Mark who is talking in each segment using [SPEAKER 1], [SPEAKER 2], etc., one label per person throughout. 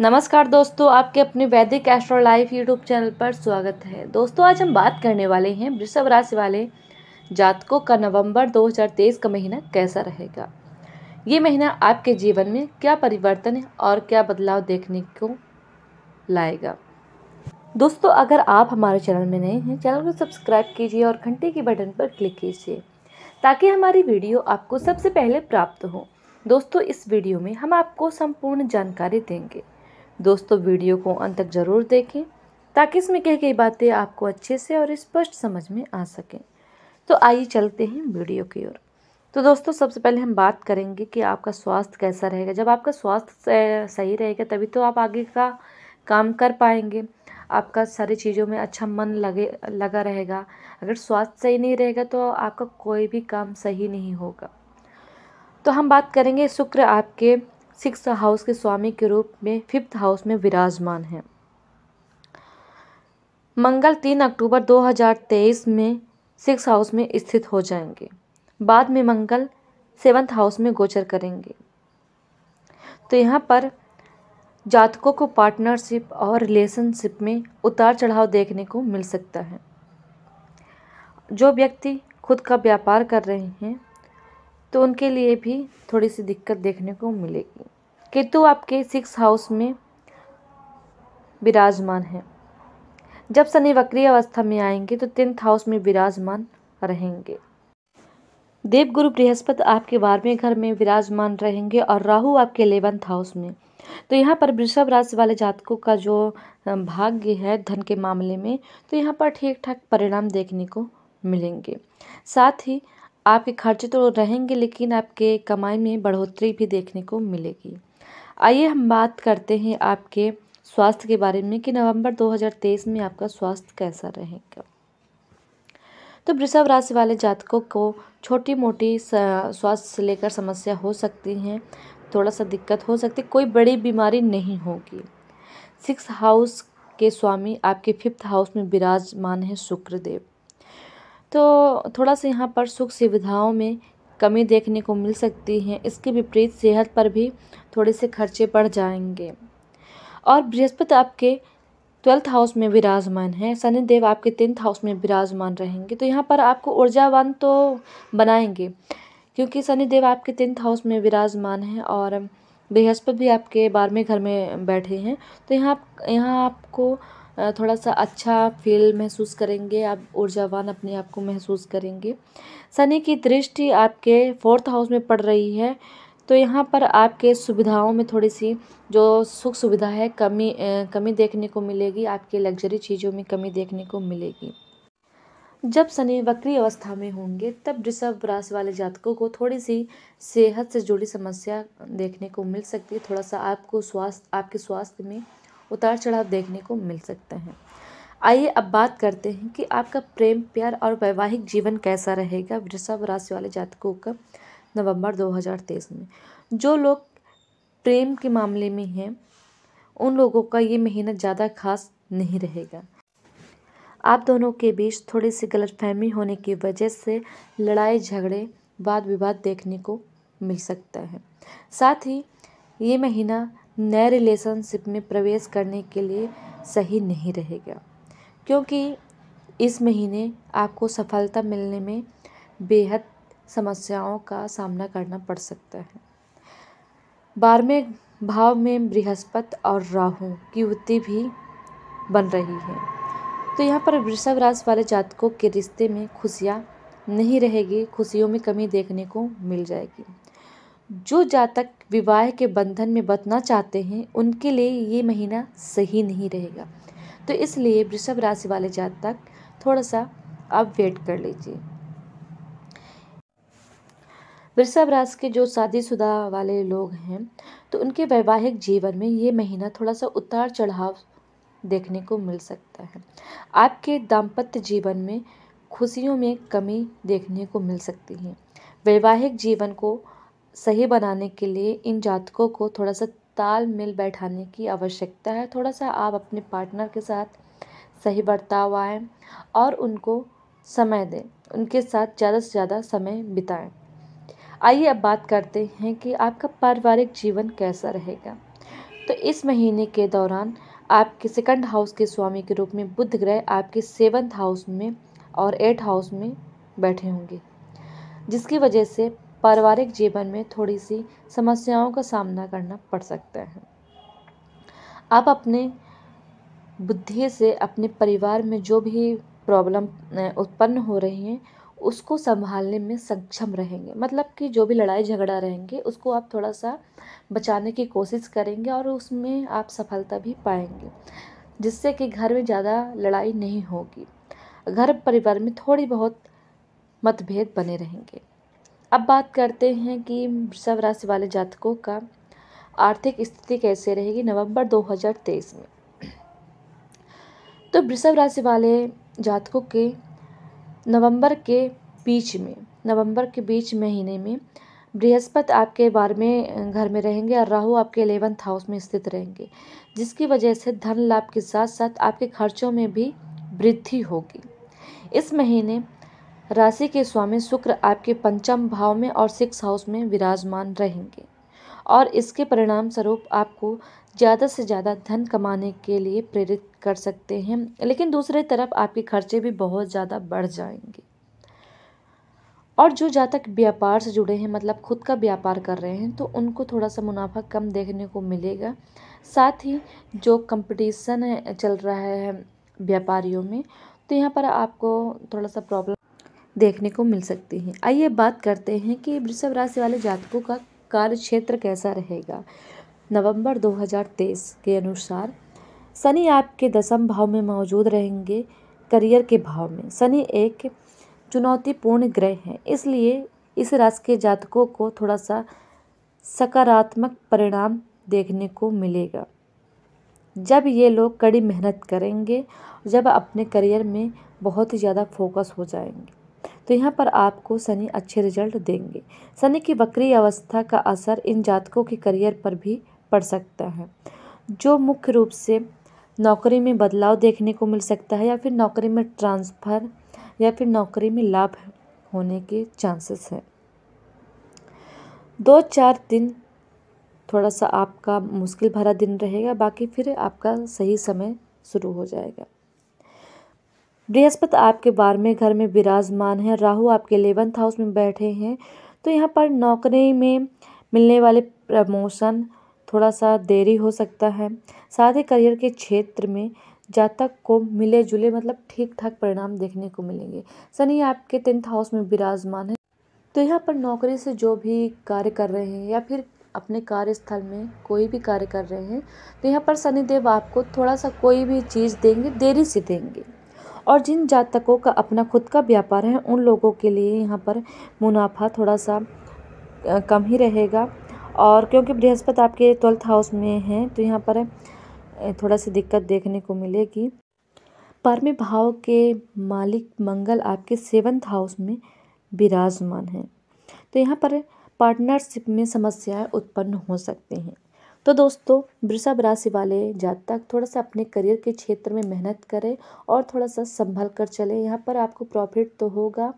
[SPEAKER 1] नमस्कार दोस्तों आपके अपने वैदिक एस्ट्रो लाइफ यूट्यूब चैनल पर स्वागत है दोस्तों आज हम बात करने वाले हैं वृषभ राशि वाले जातकों का नवंबर 2023 का महीना कैसा रहेगा ये महीना आपके जीवन में क्या परिवर्तन और क्या बदलाव देखने को लाएगा दोस्तों अगर आप हमारे चैनल में नए हैं चैनल को सब्सक्राइब कीजिए और घंटे के बटन पर क्लिक कीजिए ताकि हमारी वीडियो आपको सबसे पहले प्राप्त हो दोस्तों इस वीडियो में हम आपको संपूर्ण जानकारी देंगे दोस्तों वीडियो को अंत तक ज़रूर देखें ताकि इसमें कही गई बातें आपको अच्छे से और स्पष्ट समझ में आ सकें तो आइए चलते हैं वीडियो की ओर तो दोस्तों सबसे पहले हम बात करेंगे कि आपका स्वास्थ्य कैसा रहेगा जब आपका स्वास्थ्य सही रहेगा तभी तो आप आगे का काम कर पाएंगे आपका सारी चीज़ों में अच्छा मन लगे लगा रहेगा अगर स्वास्थ्य सही नहीं रहेगा तो आपका कोई भी काम सही नहीं होगा तो हम बात करेंगे शुक्र आपके सिक्स हाउस के स्वामी के रूप में फिफ्थ हाउस में विराजमान हैं मंगल तीन अक्टूबर 2023 में सिक्स हाउस में स्थित हो जाएंगे बाद में मंगल सेवन्थ हाउस में गोचर करेंगे तो यहाँ पर जातकों को पार्टनरशिप और रिलेशनशिप में उतार चढ़ाव देखने को मिल सकता है जो व्यक्ति खुद का व्यापार कर रहे हैं तो उनके लिए भी थोड़ी सी दिक्कत देखने को मिलेगी केतु आपके सिक्स हाउस में विराजमान है जब शनि वक्रीय अवस्था में आएंगे तो टेंथ हाउस में विराजमान रहेंगे देवगुरु बृहस्पति आपके बारहवें घर में विराजमान रहेंगे और राहु आपके इलेवंथ हाउस में तो यहाँ पर वृषभ राशि वाले जातकों का जो भाग्य है धन के मामले में तो यहाँ पर ठीक ठाक परिणाम देखने को मिलेंगे साथ ही आपके खर्चे तो रहेंगे लेकिन आपके कमाई में बढ़ोतरी भी देखने को मिलेगी आइए हम बात करते हैं आपके स्वास्थ्य के बारे में कि नवंबर 2023 में आपका स्वास्थ्य कैसा रहेगा तो वृषभ राशि वाले जातकों को छोटी मोटी स्वास्थ्य से लेकर समस्या हो सकती हैं थोड़ा सा दिक्कत हो सकती कोई बड़ी बीमारी नहीं होगी सिक्स हाउस के स्वामी आपके फिफ्थ हाउस में विराजमान है शुक्रदेव तो थोड़ा सा यहाँ पर सुख सुविधाओं में कमी देखने को मिल सकती है इसके विपरीत सेहत पर भी थोड़े से खर्चे बढ़ जाएंगे और बृहस्पति आपके ट्वेल्थ हाउस में विराजमान है शनिदेव आपके टेंथ हाउस में विराजमान रहेंगे तो यहाँ पर आपको ऊर्जावान तो बनाएंगे क्योंकि शनिदेव आपके टेंथ हाउस में विराजमान है और बृहस्पति भी आपके बारहवें घर में बैठे हैं तो यहाँ यहाँ आपको थोड़ा सा अच्छा फील महसूस करेंगे आप ऊर्जावान अपने आप को महसूस करेंगे शनि की दृष्टि आपके फोर्थ हाउस में पड़ रही है तो यहाँ पर आपके सुविधाओं में थोड़ी सी जो सुख सुविधा है कमी कमी देखने को मिलेगी आपके लग्जरी चीज़ों में कमी देखने को मिलेगी जब शनि वक्री अवस्था में होंगे तब ऋषभ राशि वाले जातकों को थोड़ी सी सेहत से जुड़ी समस्या देखने को मिल सकती है थोड़ा सा आपको स्वास्थ्य आपके स्वास्थ्य में उतार चढ़ाव देखने को मिल सकते हैं आइए अब बात करते हैं कि आपका प्रेम प्यार और वैवाहिक जीवन कैसा रहेगा वृषभ राशि वाले जातकों का नवंबर 2023 में जो लोग प्रेम के मामले में हैं उन लोगों का ये महीना ज़्यादा खास नहीं रहेगा आप दोनों के बीच थोड़ी सी गलतफहमी होने की वजह से लड़ाई झगड़े वाद विवाद देखने को मिल सकता है साथ ही ये महीना नए रिलेशनशिप में प्रवेश करने के लिए सही नहीं रहेगा क्योंकि इस महीने आपको सफलता मिलने में बेहद समस्याओं का सामना करना पड़ सकता है बारहवें भाव में बृहस्पति और राहु की युति भी बन रही है तो यहाँ पर वृषभ राशि वाले जातकों के रिश्ते में खुशियाँ नहीं रहेगी खुशियों में कमी देखने को मिल जाएगी जो जातक विवाह के बंधन में बतना चाहते हैं उनके लिए ये महीना सही नहीं रहेगा तो इसलिए वृषभ राशि वाले जातक थोड़ा सा आप वेट कर लीजिए वृषभ राशि के जो शादीशुदा वाले लोग हैं तो उनके वैवाहिक जीवन में ये महीना थोड़ा सा उतार चढ़ाव देखने को मिल सकता है आपके दाम्पत्य जीवन में खुशियों में कमी देखने को मिल सकती है वैवाहिक जीवन को सही बनाने के लिए इन जातकों को थोड़ा सा ताल बैठाने की आवश्यकता है थोड़ा सा आप अपने पार्टनर के साथ सही बर्ताव आए और उनको समय दें उनके साथ ज़्यादा से ज़्यादा समय बिताएं आइए अब बात करते हैं कि आपका पारिवारिक जीवन कैसा रहेगा तो इस महीने के दौरान आपके सेकंड हाउस के स्वामी के रूप में बुध ग्रह आपके सेवन्थ हाउस में और एट हाउस में बैठे होंगे जिसकी वजह से पारिवारिक जीवन में थोड़ी सी समस्याओं का सामना करना पड़ सकता है आप अपने बुद्धि से अपने परिवार में जो भी प्रॉब्लम उत्पन्न हो रही हैं उसको संभालने में सक्षम रहेंगे मतलब कि जो भी लड़ाई झगड़ा रहेंगे उसको आप थोड़ा सा बचाने की कोशिश करेंगे और उसमें आप सफलता भी पाएंगे जिससे कि घर में ज़्यादा लड़ाई नहीं होगी घर परिवार में थोड़ी बहुत मतभेद बने रहेंगे अब बात करते हैं कि सब राशि वाले जातकों का आर्थिक स्थिति कैसे रहेगी नवंबर 2023 में तो वृषभ राशि वाले जातकों के नवंबर के बीच में नवंबर के बीच महीने में बृहस्पति आपके बारहवें घर में रहेंगे और राहु आपके एलेवंथ हाउस में स्थित रहेंगे जिसकी वजह से धन लाभ के साथ साथ आपके खर्चों में भी वृद्धि होगी इस महीने राशि के स्वामी शुक्र आपके पंचम भाव में और सिक्स हाउस में विराजमान रहेंगे और इसके परिणाम स्वरूप आपको ज़्यादा से ज़्यादा धन कमाने के लिए प्रेरित कर सकते हैं लेकिन दूसरे तरफ आपके खर्चे भी बहुत ज़्यादा बढ़ जाएंगे और जो जातक व्यापार से जुड़े हैं मतलब खुद का व्यापार कर रहे हैं तो उनको थोड़ा सा मुनाफा कम देखने को मिलेगा साथ ही जो कंपटीशन चल रहा है व्यापारियों में तो यहाँ पर आपको थोड़ा सा प्रॉब्लम देखने को मिल सकती हैं आइए बात करते हैं कि वृषभ राशि वाले जातकों का कार्य क्षेत्र कैसा रहेगा नवंबर 2023 के अनुसार शनि आपके दसम भाव में मौजूद रहेंगे करियर के भाव में शनि एक चुनौतीपूर्ण ग्रह हैं इसलिए इस राशि के जातकों को थोड़ा सा सकारात्मक परिणाम देखने को मिलेगा जब ये लोग कड़ी मेहनत करेंगे जब अपने करियर में बहुत ही ज़्यादा फोकस हो जाएंगे तो यहाँ पर आपको शनि अच्छे रिजल्ट देंगे शनि की वक्री अवस्था का असर इन जातकों के करियर पर भी पड़ सकता है जो मुख्य रूप से नौकरी में बदलाव देखने को मिल सकता है या फिर नौकरी में ट्रांसफ़र या फिर नौकरी में लाभ होने के चांसेस हैं दो चार दिन थोड़ा सा आपका मुश्किल भरा दिन रहेगा बाकी फिर आपका सही समय शुरू हो जाएगा बृहस्पति आपके बारहवें घर में विराजमान है राहु आपके इलेवंथ हाउस में बैठे हैं तो यहाँ पर नौकरी में मिलने वाले प्रमोशन थोड़ा सा देरी हो सकता है साथ ही करियर के क्षेत्र में जातक को मिले जुले मतलब ठीक ठाक परिणाम देखने को मिलेंगे शनि आपके टेंथ हाउस में विराजमान है तो यहाँ पर नौकरी से जो भी कार्य कर रहे हैं या फिर अपने कार्यस्थल में कोई भी कार्य कर रहे हैं तो यहाँ पर शनिदेव आपको थोड़ा सा कोई भी चीज़ देंगे देरी से देंगे और जिन जातकों का अपना खुद का व्यापार है उन लोगों के लिए यहाँ पर मुनाफा थोड़ा सा कम ही रहेगा और क्योंकि बृहस्पति आपके ट्वेल्थ हाउस में हैं तो यहाँ पर थोड़ा सी दिक्कत देखने को मिलेगी परम भाव के मालिक मंगल आपके सेवन्थ हाउस में विराजमान हैं तो यहाँ पर पार्टनरशिप में समस्याएं उत्पन्न हो सकती हैं तो दोस्तों वृषभ राशि वाले जातक थोड़ा सा अपने करियर के क्षेत्र में मेहनत करें और थोड़ा सा संभल कर चले यहाँ पर आपको प्रॉफिट तो होगा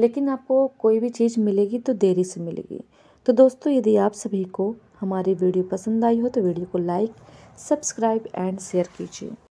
[SPEAKER 1] लेकिन आपको कोई भी चीज़ मिलेगी तो देरी से मिलेगी तो दोस्तों यदि आप सभी को हमारी वीडियो पसंद आई हो तो वीडियो को लाइक सब्सक्राइब एंड शेयर कीजिए